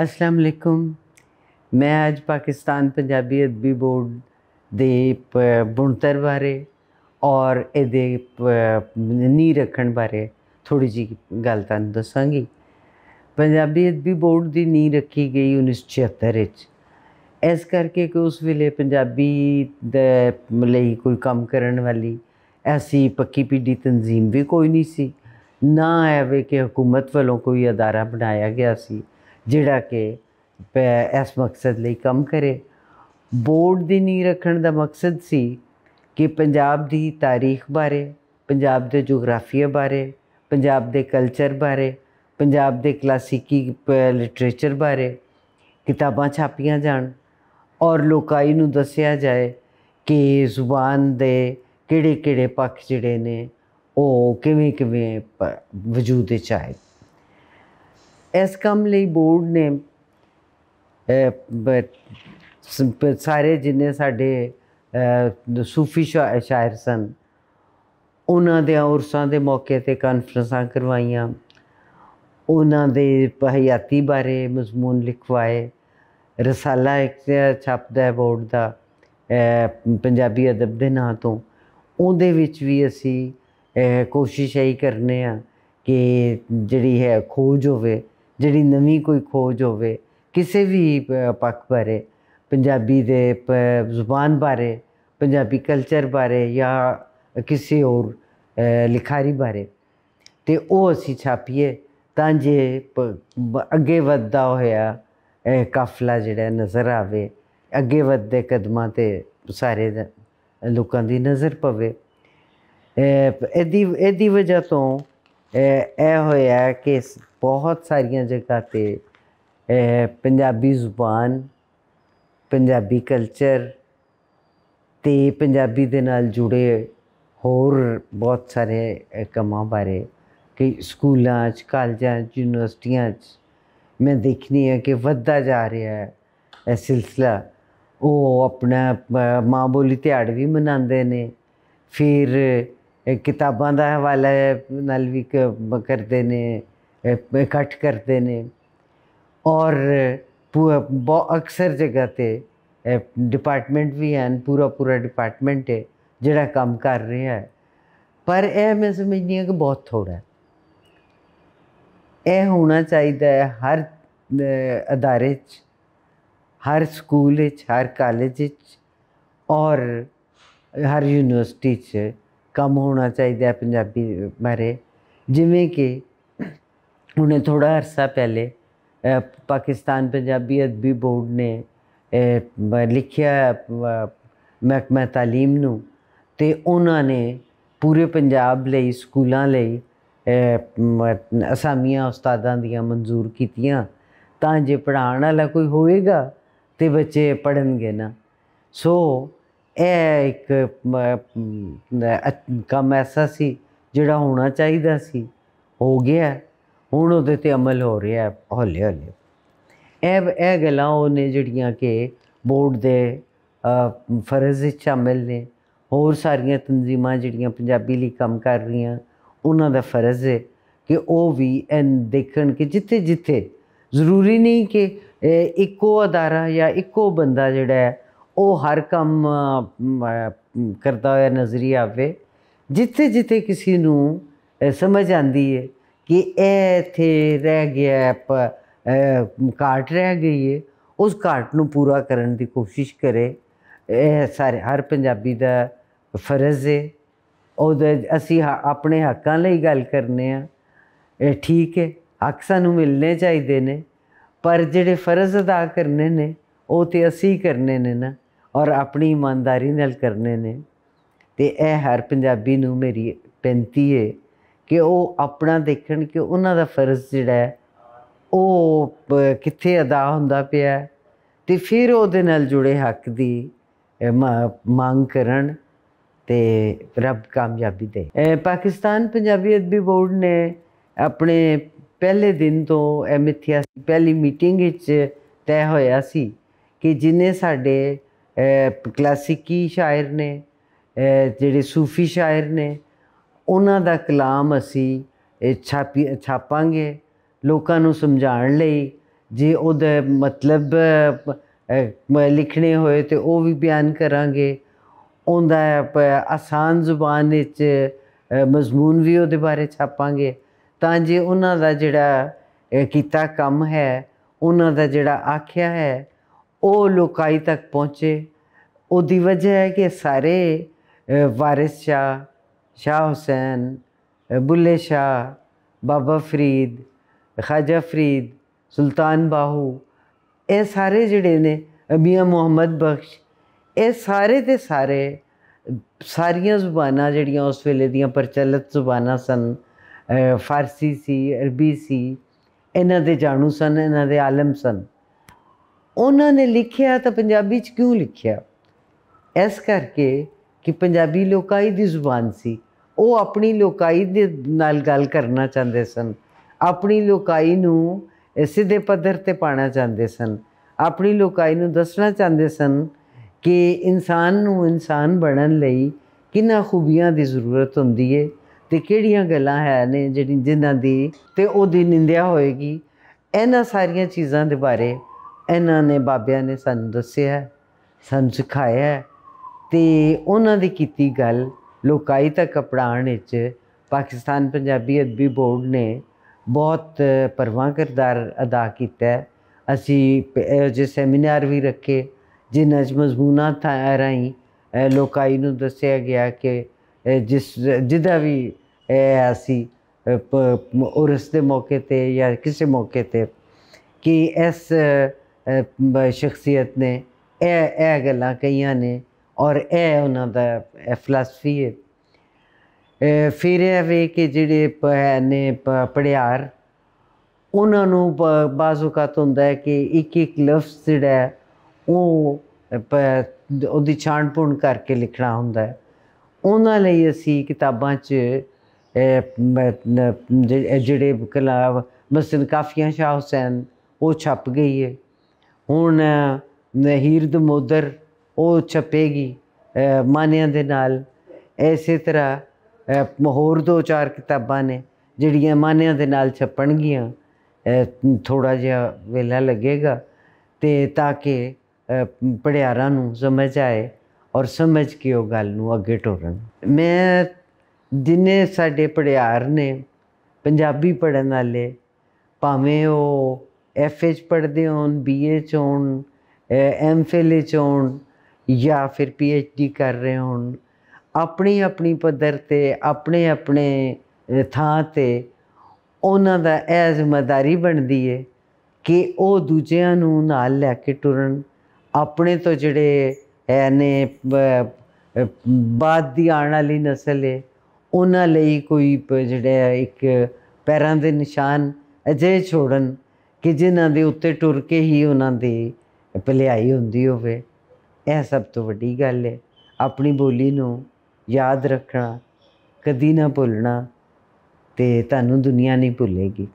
अस्सलाम वालेकुम मैं आज पाकिस्तान पंजाबी अदबी बोर्ड ਦੇ ਬੁਣਤਰ ਬਾਰੇ ਔਰ ਇਹਦੇ ਨੀ ਰੱਖਣ ਬਾਰੇ ਥੋੜੀ ਜੀ ਗੱਲ ਤੁਹਾਨੂੰ ਦੱਸਾਂਗੀ ਪੰਜਾਬੀ ਅਦਬੀ ਬੋਰਡ ਦੀ ਨੀ ਰੱਖੀ ਗਈ 1976 ਵਿੱਚ ਇਸ ਕਰਕੇ ਕਿ ਉਸ ਵੇਲੇ ਪੰਜਾਬੀ ਦੇ ਲਈ ਕੋਈ ਕੰਮ ਕਰਨ ਵਾਲੀ ऐसी पक्की पीढ़ी तंजीम भी कोई नहीं सी ਨਾ ਹੈ ਵੇ ਕਿ ਹਕੂਮਤ ਵੱਲੋਂ ਕੋਈ ਅਦਾਰਾ ਬਣਾਇਆ ਗਿਆ ਸੀ ਜਿਹੜਾ ਕਿ ਇਸ ਮਕਸਦ ਲਈ ਕੰਮ ਕਰੇ ਬੋਰਡ ਦੀ ਨੀਂਹ ਰੱਖਣ ਦਾ ਮਕਸਦ ਸੀ ਕਿ ਪੰਜਾਬ ਦੀ ਤਾਰੀਖ ਬਾਰੇ ਪੰਜਾਬ ਦੇ ਜੋਗਰਾਫੀਆ ਬਾਰੇ ਪੰਜਾਬ ਦੇ ਕਲਚਰ ਬਾਰੇ ਪੰਜਾਬ ਦੇ ਕਲਾਸਿਕੀ ਲਿਟਰੇਚਰ ਬਾਰੇ ਕਿਤਾਬਾਂ ਛਾਪੀਆਂ ਜਾਣ ਔਰ ਲੋਕਾਈ ਨੂੰ ਦੱਸਿਆ ਜਾਏ ਕਿ ਜ਼ੁਬਾਨ ਦੇ ਕਿਹੜੇ ਕਿਹੜੇ ਪੱਖ ਜਿਹੜੇ ਨੇ ਉਹ ਕਿਵੇਂ ਕਿਵੇਂ ਵਜੂਦ ਵਿੱਚ ਆਏ ਇਸ ਕੰਮ ਲਈ ਬੋਰਡ ਨੇ ਬਟ ਸਾਰੇ ਜਿੰਨੇ ਸਾਡੇ ਸੂਫੀ ਸ਼ਾਇਰ ਸਨ ਉਹਨਾਂ ਦੇ ਉਰਸਾਂ ਦੇ ਮੌਕੇ ਤੇ ਕਾਨਫਰੰਸਾਂ ਕਰਵਾਈਆਂ ਉਹਨਾਂ ਦੇ ਪਹਿਯਾਤੀ ਬਾਰੇ ਮਜ਼ਮੂਨ ਲਿਖਵਾਏ ਰਸਾਲਾ ਇੱਕ ਛਾਪਦਾ ਹੈ ਬੋਰਡ ਦਾ ਪੰਜਾਬੀ ਅਦਬ ਦੇ ਨਾਂ ਤੋਂ ਉਹਦੇ ਵਿੱਚ ਵੀ ਅਸੀਂ ਕੋਸ਼ਿਸ਼ ਇਹੀ ਕਰਨੇ ਆ ਕਿ ਜਿਹੜੀ ਹੈ ਖੋਜ ਹੋਵੇ ਜਿਹੜੀ ਨਵੀਂ ਕੋਈ ਖੋਜ ਹੋਵੇ ਕਿਸੇ ਵੀ ਪੱਖ ਬਾਰੇ ਪੰਜਾਬੀ ਦੇ ਜ਼ੁਬਾਨ ਬਾਰੇ ਪੰਜਾਬੀ ਕਲਚਰ ਬਾਰੇ ਜਾਂ ਕਿਸੇ ਹੋਰ ਲਿਖਾਰੀ ਬਾਰੇ ਤੇ ਉਹ ਅਸੀਂ ਛਾਪੀਏ ਤਾਂ ਜੇ ਅੱਗੇ ਵੱਧਦਾ ਹੋਇਆ ਕਾਫਲਾ ਜਿਹੜਾ ਨਜ਼ਰ ਆਵੇ ਅੱਗੇ ਵੱਧਦੇ ਕਦਮਾਂ ਤੇ ਸਾਰੇ ਲੋਕਾਂ ਦੀ ਨਜ਼ਰ ਪਵੇ ਇਹਦੀ ਇਹਦੀ ਵਜ੍ਹਾ ਤੋਂ ਇਹ ਹੋਇਆ ਕਿ ਬਹੁਤ ਸਾਰੀਆਂ ਜਗ੍ਹਾ ਤੇ ਪੰਜਾਬੀ ਜ਼ੁਬਾਨ ਪੰਜਾਬੀ ਕਲਚਰ ਤੇ ਪੰਜਾਬੀ ਦੇ ਨਾਲ ਜੁੜੇ ਹੋਰ ਬਹੁਤ ਸਾਰੇ ਕੰਮਾਂ ਬਾਰੇ ਕਿ ਸਕੂਲਾਂ 'ਚ ਕਾਲਜਾਂ 'ਚ ਯੂਨੀਵਰਸਿਟੀਆਂ 'ਚ ਮੈਂ ਦੇਖਨੀ ਹੈ ਕਿ ਵੱਧਦਾ ਜਾ ਰਿਹਾ ਹੈ ਇਹ ਸਿਲਸਿਲਾ ਉਹ ਆਪਣਾ ਮਾਂ ਬੋਲੀ ਤਿਹਾੜ ਵੀ ਮਨਾਉਂਦੇ ਨੇ ਫਿਰ ਕਿਤਾਬਾਂ ਦਾ ਹਵਾਲਾ ਨਾਲ ਵੀ ਕਰਦੇ ਨੇ ਇਕੱਠ ਕਰਦੇ ਨੇ ਔਰ ਬਹੁਤ ਅਕਸਰ ਜਗ੍ਹਾ ਤੇ ਡਿਪਾਰਟਮੈਂਟ ਵੀ ਹਨ ਪੂਰਾ ਪੂਰਾ ਡਿਪਾਰਟਮੈਂਟ ਹੈ ਜਿਹੜਾ ਕੰਮ ਕਰ ਰਿਹਾ ਹੈ ਪਰ ਇਹ ਮੈਂ ਸਮਝਦੀ ਹਾਂ ਕਿ ਬਹੁਤ ਥੋੜਾ ਹੈ ਇਹ ਹੋਣਾ ਚਾਹੀਦਾ ਹੈ ਹਰ ਅਦਾਰੇ 'ਚ ਹਰ ਸਕੂਲ ਵਿੱਚ ਹਰ ਕਾਲਜ ਵਿੱਚ ਔਰ ਹਰ ਯੂਨੀਵਰਸਿਟੀ 'ਚ ਕੰਮ ਹੋਣਾ ਚਾਹੀਦਾ ਪੰਜਾਬੀ ਬਾਰੇ ਜਿਵੇਂ ਕਿ ਉਹਨੇ ਥੋੜਾ ਅਰਸਾ ਪਹਿਲੇ ਪਾਕਿਸਤਾਨ ਪੰਜਾਬੀ ਅਦਬੀ ਬੋਰਡ ਨੇ ਲਿਖਿਆ ਮਹਿਕਮਾ تعلیم ਨੂੰ ਤੇ ਉਹਨਾਂ ਨੇ ਪੂਰੇ ਪੰਜਾਬ ਲਈ ਸਕੂਲਾਂ ਲਈ ਅਸਾਮੀਆਂ ਉਸਤਾਦਾਂ ਦੀਆਂ ਮਨਜ਼ੂਰ ਕੀਤੀਆਂ ਤਾਂ ਜੇ ਪੜਾਉਣ ਵਾਲਾ ਕੋਈ ਹੋਵੇਗਾ ਤੇ ਬੱਚੇ ਪੜਨਗੇ ਨਾ ਸੋ ਇਹ ਇੱਕ ਕੰਮ ਐਸਾ ਸੀ ਜਿਹੜਾ ਹੋਣਾ ਚਾਹੀਦਾ ਸੀ ਹੋ ਗਿਆ ਹੁਣ ਉਹਦੇ ਤੇ ਅਮਲ ਹੋ ਰਿਹਾ ਹੈ ਹੌਲੇ ਹੌਲੇ ਇਹ ਇਹ ਗੱਲਾਂ ਉਹਨੇ ਜਿਹੜੀਆਂ ਕਿ ਬੋਰਡ ਦੇ ਫਰਜ਼ ਸ਼ਾਮਿਲ ਨੇ ਹੋਰ ਸਾਰੀਆਂ ਤਨਜ਼ੀਮਾਂ ਜਿਹੜੀਆਂ ਪੰਜਾਬੀ ਲਈ ਕੰਮ ਕਰ ਰਹੀਆਂ ਉਹਨਾਂ ਦਾ ਫਰਜ਼ ਹੈ ਕਿ ਉਹ ਵੀ ਇਹ ਦੇਖਣ ਕਿ ਜਿੱਥੇ ਜਿੱਥੇ ਜ਼ਰੂਰੀ ਨਹੀਂ ਕਿ ਇੱਕੋ ਅਦਾਰਾ ਜਾਂ ਇੱਕੋ ਬੰਦਾ ਜਿਹੜਾ ਹੈ ਉਹ ਹਰ ਕੰਮ ਕਰਦਾ ਹੋਇਆ ਨਜ਼ਰੀਆ ਆਵੇ ਜਿੱਥੇ ਜਿੱਥੇ ਕਿਸੇ ਨੂੰ ਸਮਝ ਆਂਦੀ ਹੈ ਕਿ ਇਹ ਇੱਥੇ ਰਹਿ ਗਿਆ ਕਾਟ ਰਹਿ ਗਈ ਹੈ ਉਸ ਘਾਟ ਨੂੰ ਪੂਰਾ ਕਰਨ ਦੀ ਕੋਸ਼ਿਸ਼ ਕਰੇ ਇਹ ਸਾਰੇ ਹਰ ਪੰਜਾਬੀ ਦਾ ਫਰਜ਼ ਹੈ ਉਹਦੇ ਅਸੀਂ ਆਪਣੇ ਹੱਕਾਂ ਲਈ ਗੱਲ ਕਰਨੇ ਆ ਇਹ ਠੀਕ ਹੈ ਹੱਕ ਸਾਨੂੰ ਮਿਲਨੇ ਚਾਹੀਦੇ ਨੇ ਪਰ ਜਿਹੜੇ ਫਰਜ਼ ਅਦਾ ਕਰਨੇ ਨੇ ਉਹ ਤੇ ਅਸੀਂ ਕਰਨੇ ਨੇ ਨਾ ਔਰ ਆਪਣੀ ਇਮਾਨਦਾਰੀ ਨਾਲ ਕਰਨੇ ਨੇ ਤੇ ਇਹ ਹਰ ਪੰਜਾਬੀ ਨੂੰ ਮੇਰੀ ਬੇਨਤੀ ਹੈ ਕਿ ਉਹ ਆਪਣਾ ਦੇਖਣ ਕਿ ਉਹਨਾਂ ਦਾ ਫਰਜ਼ ਜਿਹੜਾ ਹੈ ਉਹ ਕਿੱਥੇ ਅਦਾ ਹੁੰਦਾ ਪਿਆ ਤੇ ਫਿਰ ਉਹਦੇ ਨਾਲ ਜੁੜੇ ਹੱਕ ਦੀ ਮੰਗ ਕਰਨ ਤੇ ਰੱਬ ਕਾਮਯਾਬੀ ਦੇ ਪਾਕਿਸਤਾਨ ਪੰਜਾਬੀ ਅਦਬੀ ਬੋਰਡ ਨੇ ਆਪਣੇ ਪਹਿਲੇ ਦਿਨ ਤੋਂ ਇਹ ਮਿਥਿਆ ਪਹਿਲੀ ਮੀਟਿੰਗ ਵਿੱਚ ਤੈਅ ਹੋਇਆ ਸੀ ਕਿ ਜਿਨੇ ਸਾਡੇ ਕਲਾਸਿਕੀ ਸ਼ਾਇਰ ਨੇ ਜਿਹੜੇ ਸੂਫੀ ਸ਼ਾਇਰ ਨੇ ਉਹਨਾਂ ਦਾ ਕਲਾਮ ਅਸੀਂ ਛਾਪੀ ਛਾਪਾਂਗੇ ਲੋਕਾਂ ਨੂੰ ਸਮਝਾਉਣ ਲਈ ਜੇ ਉਹਦਾ ਮਤਲਬ ਲਿਖਣੇ ਹੋਏ ਤੇ ਉਹ ਵੀ ਬਿਆਨ ਕਰਾਂਗੇ ਉਹਦਾ ਆਸਾਨ ਜ਼ੁਬਾਨ ਵਿੱਚ ਮਜ਼ਮੂਨ ਵੀ ਉਹਦੇ ਬਾਰੇ ਛਾਪਾਂਗੇ ਤਾਂ ਜੇ ਉਹਨਾਂ ਦਾ ਜਿਹੜਾ ਕੀਤਾ ਕੰਮ ਹੈ ਉਹਨਾਂ ਦਾ ਜਿਹੜਾ ਆਖਿਆ ਹੈ ਉਹ ਲੋਕਾਈ ਤੱਕ ਪਹੁੰਚੇ ਉਹਦੀ ਵਜ੍ਹਾ ਹੈ ਕਿ ਸਾਰੇ ਵਾਰਿਸ ਸ਼ਾ ਸ਼ਾਹ ਹੁਸੈਨ ਬੁੱਲੇ ਸ਼ਾ ਬਾਬਾ ਫਰੀਦ ਖਾਜਾ ਫਰੀਦ ਸੁਲਤਾਨ ਬਾਹੂ ਇਹ ਸਾਰੇ ਜਿਹੜੇ ਨੇ ਮੀਆਂ ਮੁਹੰਮਦ ਬਖਸ਼ ਇਹ ਸਾਰੇ ਤੇ ਸਾਰੇ ਸਾਰੀਆਂ ਜ਼ੁਬਾਨਾਂ ਜਿਹੜੀਆਂ ਉਸ ਵੇਲੇ ਦੀਆਂ ਪ੍ਰਚਲਿਤ ਜ਼ੁਬਾਨਾਂ ਸਨ ਫਾਰਸੀ ਸੀ ਅਰਬੀ ਸੀ ਇਹਨਾਂ ਦੇ ਜਾਣੂ ਸਨ ਇਹਨਾਂ ਦੇ ਆਲਮ ਸਨ ਉਹਨਾਂ ਨੇ ਲਿਖਿਆ ਤਾਂ ਪੰਜਾਬੀ 'ਚ ਕਿਉਂ ਲਿਖਿਆ ਇਸ ਕਰਕੇ ਕਿ ਪੰਜਾਬੀ ਲੋਕਾਈ ਦੀ ਜ਼ੁਬਾਨ ਸੀ ਉਹ ਆਪਣੀ ਲੋਕਾਈ ਦੇ ਨਾਲ ਗੱਲ ਕਰਨਾ ਚਾਹੁੰਦੇ ਸਨ ਆਪਣੀ ਲੋਕਾਈ ਨੂੰ ਸਿੱਧੇ ਪੱਧਰ ਤੇ ਪਾਣਾ ਚਾਹੁੰਦੇ ਸਨ ਆਪਣੀ ਲੋਕਾਈ ਨੂੰ ਦੱਸਣਾ ਚਾਹੁੰਦੇ ਸਨ ਕਿ ਇਨਸਾਨ ਨੂੰ ਇਨਸਾਨ ਬਣਨ ਲਈ ਕਿੰਨਾ ਖੂਬੀਆਂ ਦੀ ਜ਼ਰੂਰਤ ਹੁੰਦੀ ਏ ਤੇ ਕਿਹੜੀਆਂ ਗੱਲਾਂ ਹੈ ਨੇ ਜਿਹੜੀ ਜਿਨ੍ਹਾਂ ਦੀ ਤੇ ਉਹਦੀ ਨਿੰਦਿਆ ਹੋਏਗੀ ਇਹਨਾਂ ਸਾਰੀਆਂ ਚੀਜ਼ਾਂ ਦੇ ਬਾਰੇ ਇਹਨਾਂ ਨੇ ਬਾਬਿਆਂ ਨੇ ਸਾਨੂੰ ਦੱਸਿਆ ਹੈ ਸਾਨੂੰ ਸਿਖਾਇਆ ਹੈ ਤੇ ਉਹਨਾਂ ਦੀ ਕੀਤੀ ਗੱਲ ਲੋਕਾਈ ਤੱਕ ਅਪਣਾਉਣ ਵਿੱਚ ਪਾਕਿਸਤਾਨ ਪੰਜਾਬੀ ਅਦਬੀ ਬੋਰਡ ਨੇ ਬਹੁਤ ਪਰਵਾਹ ਕਿਰਦਾਰ ਅਦਾ ਕੀਤਾ ਅਸੀਂ ਜੇ ਸੈਮੀਨਾਰ ਵੀ ਰੱਖੇ ਜਿਨ੍ਹਾਂ 'ਚ ਮਜ਼ਮੂਨਾਂ ਰਾਹੀਂ ਲੋਕਾਈ ਨੂੰ ਦੱਸਿਆ ਗਿਆ ਕਿ ਜਿਸ ਜਿਹਦਾ ਵੀ ਅਸੀਂ ਉਰਸ ਦੇ ਮੌਕੇ ਤੇ ਜਾਂ ਕਿਸੇ ਮੌਕੇ ਤੇ ਕਿ ਇਸ ਸ਼ਖਸੀਅਤ ਨੇ ਇਹ ਇਹ ਗੱਲਾਂ ਕਹੀਆਂ ਨੇ ਔਰ ਇਹ ਉਹਨਾਂ ਦਾ ਫਲਸਫੀ ਹੈ ਫਿਰ ਇਹ ਵੇ ਕਿ ਜਿਹੜੇ ਨੇ ਪੜਿਆਰ ਉਹਨਾਂ ਨੂੰ ਬਾਜ਼ ਔਕਾਤ ਹੁੰਦਾ ਹੈ ਕਿ ਇੱਕ ਇੱਕ ਲਫ਼ਜ਼ ਜਿਹੜਾ ਉਹ ਉਹਦੀ ਛਾਣਪੂਣ ਕਰਕੇ ਲਿਖਣਾ ਹੁੰਦਾ ਹੈ ਉਹਨਾਂ ਲਈ ਅਸੀਂ ਕਿਤਾਬਾਂ 'ਚ ਜਿਹੜੇ ਕਲਾਵ ਮਸਨ ਕਾਫੀਆਂ ਸ਼ਾਹ ਹੁਸੈਨ ਉਹ ਛਪ ਗਈ ਹੈ ਹੁਣ ਨਹੀਰ ਮੋਦਰ ਉਹ ਛਪੇਗੀ ਮਾਨਿਆਂ ਦੇ ਨਾਲ ਐਸੇ ਤਰ੍ਹਾਂ ਮਹੌਰ ਦੋ ਚਾਰ ਕਿਤਾਬਾਂ ਨੇ ਜਿਹੜੀਆਂ ਮਾਨਿਆਂ ਦੇ ਨਾਲ ਛਪਣਗੀਆਂ ਥੋੜਾ ਜਿਹਾ ਵੇਲਾ ਲੱਗੇਗਾ ਤੇ ਤਾਂ ਕਿ ਪੜਿਆਰਾਂ ਨੂੰ ਸਮਝ ਆਏ ਔਰ ਸਮਝ ਕੇ ਉਹ ਗੱਲ ਨੂੰ ਅੱਗੇ ਟੋਰਨ ਮੈਂ ਦਿਨੇ ਸਾਡੇ ਪੜਿਆਰ ਨੇ ਪੰਜਾਬੀ ਪੜਨ ਵਾਲੇ ਭਾਵੇਂ ਉਹ ਐਫ ਐਚ ਪੜਦੇ ਹੋਣ ਬੀਏ ਚ ਹੋਣ ਐਮਫਿਲ ਚ ਹੋਣ ਜਾਂ ਫਿਰ ਪੀਐਚਡੀ ਕਰ ਰਹੇ ਹੋਣ ਆਪਣੀ ਆਪਣੀ ਪੱਧਰ ਤੇ ਆਪਣੇ ਆਪਣੇ ਥਾਂ ਤੇ ਉਹਨਾਂ ਦਾ ਇਹ ਜ਼ਿੰਮੇਵਾਰੀ ਬਣਦੀ ਏ ਕਿ ਉਹ ਦੂਜਿਆਂ ਨੂੰ ਨਾਲ ਲੈ ਕੇ ਟੁਰਨ ਆਪਣੇ ਤੋਂ ਜਿਹੜੇ અને ਬਾਅਦ ਦੀ ਆਉਣ ਵਾਲੀ ਨਸਲ ਹੈ ਉਹਨਾਂ ਲਈ ਕੋਈ ਜਿਹੜਾ ਇੱਕ ਪੈਰਾਂ ਦੇ ਨਿਸ਼ਾਨ ਅਜੇ ਛੋੜਨ ਕਿ ਜਿਨ੍ਹਾਂ ਦੇ ਉੱਤੇ ਟੁਰ ਕੇ ਹੀ ਉਹਨਾਂ ਦੀ ਭਲਾਈ ਹੁੰਦੀ ਹੋਵੇ ਇਹ ਸਭ ਤੋਂ ਵੱਡੀ ਗੱਲ ਹੈ ਆਪਣੀ ਬੋਲੀ ਨੂੰ ਯਾਦ ਰੱਖਣਾ ਕਦੀ ਨਾ ਭੁੱਲਣਾ ਤੇ ਤੁਹਾਨੂੰ ਦੁਨੀਆ ਨਹੀਂ ਭੁੱਲੇਗੀ